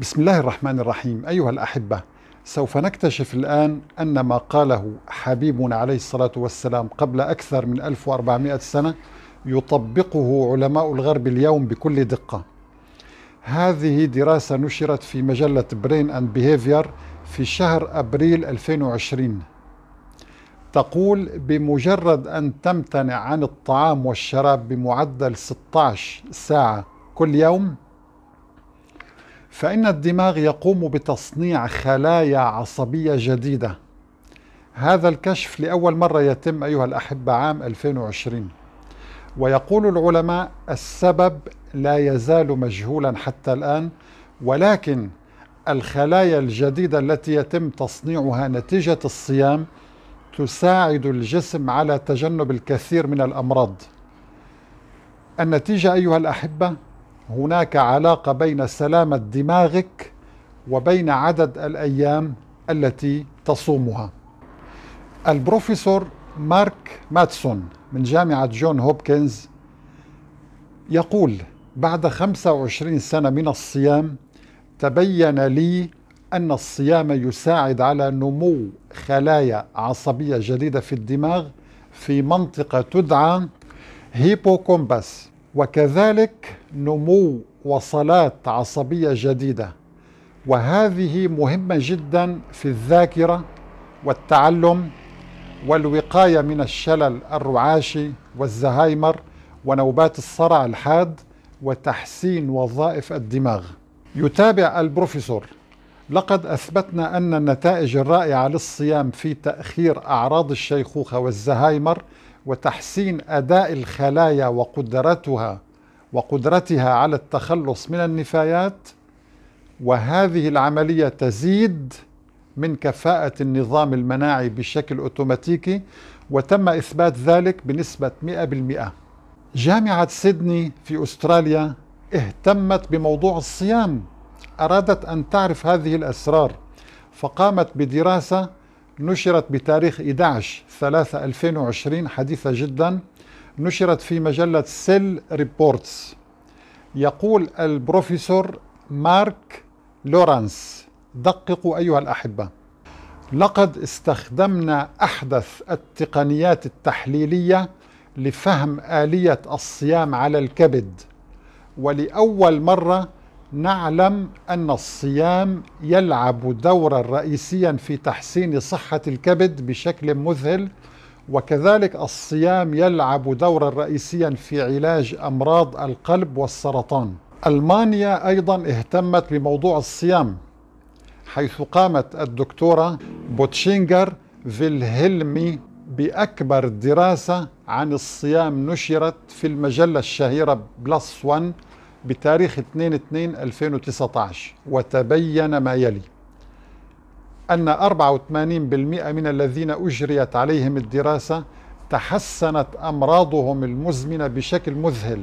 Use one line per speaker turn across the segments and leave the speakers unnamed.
بسم الله الرحمن الرحيم أيها الأحبة سوف نكتشف الآن أن ما قاله حبيبنا عليه الصلاة والسلام قبل أكثر من 1400 سنة يطبقه علماء الغرب اليوم بكل دقة هذه دراسة نشرت في مجلة برين أند بيهيفير في شهر أبريل 2020 تقول بمجرد أن تمتنع عن الطعام والشراب بمعدل 16 ساعة كل يوم فإن الدماغ يقوم بتصنيع خلايا عصبية جديدة هذا الكشف لأول مرة يتم أيها الأحبة عام 2020 ويقول العلماء السبب لا يزال مجهولا حتى الآن ولكن الخلايا الجديدة التي يتم تصنيعها نتيجة الصيام تساعد الجسم على تجنب الكثير من الأمراض النتيجة أيها الأحبة هناك علاقة بين سلامة دماغك وبين عدد الأيام التي تصومها البروفيسور مارك ماتسون من جامعة جون هوبكنز يقول بعد 25 سنة من الصيام تبين لي أن الصيام يساعد على نمو خلايا عصبية جديدة في الدماغ في منطقة تدعى هيبوكومباس وكذلك نمو وصلات عصبية جديدة وهذه مهمة جدا في الذاكرة والتعلم والوقاية من الشلل الرعاشي والزهايمر ونوبات الصرع الحاد وتحسين وظائف الدماغ يتابع البروفيسور لقد أثبتنا أن النتائج الرائعة للصيام في تأخير أعراض الشيخوخة والزهايمر وتحسين أداء الخلايا وقدرتها وقدرتها على التخلص من النفايات وهذه العملية تزيد من كفاءة النظام المناعي بشكل أوتوماتيكي وتم إثبات ذلك بنسبة 100% جامعة سيدني في أستراليا اهتمت بموضوع الصيام أرادت أن تعرف هذه الأسرار فقامت بدراسة نشرت بتاريخ 11 3 2020 حديثة جدا نشرت في مجلة سيل ريبورتس يقول البروفيسور مارك لورانس دققوا أيها الأحبة لقد استخدمنا أحدث التقنيات التحليلية لفهم آلية الصيام على الكبد ولأول مرة نعلم أن الصيام يلعب دورا رئيسيا في تحسين صحة الكبد بشكل مذهل وكذلك الصيام يلعب دورا رئيسيا في علاج أمراض القلب والسرطان ألمانيا أيضا اهتمت بموضوع الصيام حيث قامت الدكتورة بوتشينجر فيلهلمي بأكبر دراسة عن الصيام نشرت في المجلة الشهيرة بلس ون بتاريخ 2/2/2019 وتبين ما يلي أن 84% من الذين أجريت عليهم الدراسة تحسنت أمراضهم المزمنة بشكل مذهل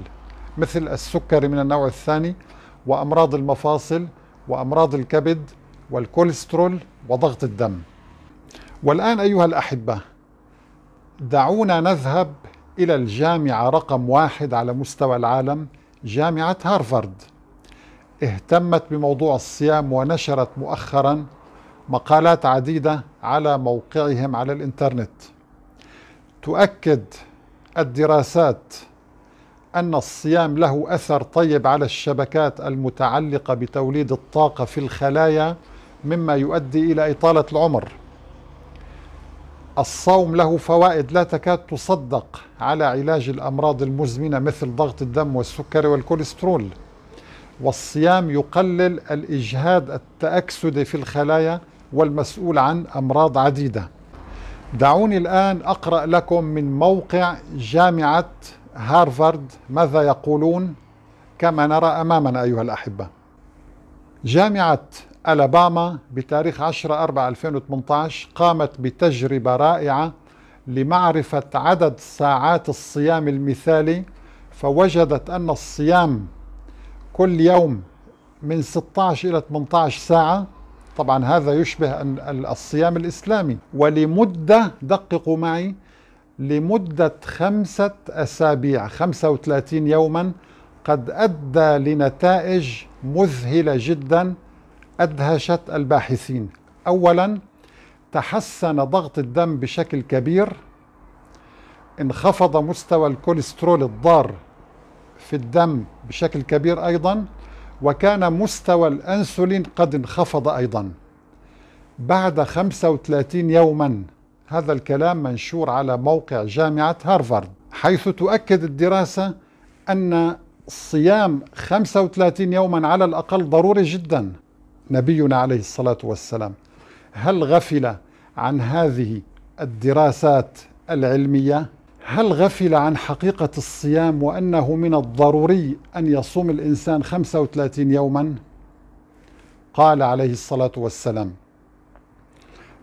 مثل السكري من النوع الثاني وأمراض المفاصل وأمراض الكبد والكوليسترول وضغط الدم والآن أيها الأحبة دعونا نذهب إلى الجامعة رقم واحد على مستوى العالم جامعة هارفارد اهتمت بموضوع الصيام ونشرت مؤخرا مقالات عديدة على موقعهم على الإنترنت تؤكد الدراسات أن الصيام له أثر طيب على الشبكات المتعلقة بتوليد الطاقة في الخلايا مما يؤدي إلى إطالة العمر الصوم له فوائد لا تكاد تصدق على علاج الأمراض المزمنة مثل ضغط الدم والسكري والكوليسترول والصيام يقلل الإجهاد التأكسدي في الخلايا والمسؤول عن أمراض عديدة دعوني الآن أقرأ لكم من موقع جامعة هارفارد ماذا يقولون كما نرى أمامنا أيها الأحبة جامعة ألاباما بتاريخ 10 4 2018 قامت بتجربة رائعة لمعرفة عدد ساعات الصيام المثالي فوجدت أن الصيام كل يوم من 16 إلى 18 ساعة طبعا هذا يشبه الصيام الإسلامي ولمدة دققوا معي لمدة خمسة أسابيع 35 يوما قد أدى لنتائج مذهلة جدا أدهشت الباحثين أولا تحسن ضغط الدم بشكل كبير انخفض مستوى الكوليسترول الضار في الدم بشكل كبير أيضا وكان مستوى الأنسولين قد انخفض أيضا بعد 35 يوما هذا الكلام منشور على موقع جامعة هارفارد حيث تؤكد الدراسة أن صيام 35 يوما على الأقل ضروري جدا نبينا عليه الصلاة والسلام هل غفل عن هذه الدراسات العلمية؟ هل غفل عن حقيقة الصيام وأنه من الضروري أن يصوم الإنسان 35 يوما؟ قال عليه الصلاة والسلام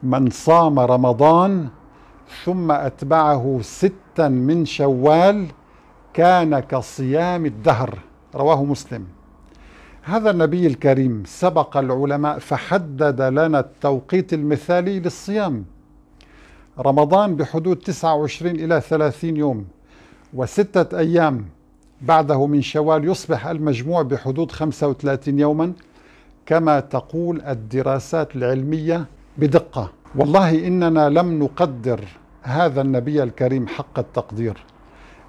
من صام رمضان ثم أتبعه ستا من شوال كان كصيام الدهر رواه مسلم هذا النبي الكريم سبق العلماء فحدد لنا التوقيت المثالي للصيام رمضان بحدود 29 إلى 30 يوم وستة أيام بعده من شوال يصبح المجموع بحدود 35 يوما كما تقول الدراسات العلمية بدقة والله إننا لم نقدر هذا النبي الكريم حق التقدير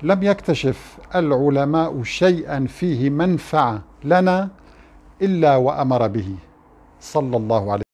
لم يكتشف العلماء شيئا فيه منفعة لنا إلا وأمر به صلى الله عليه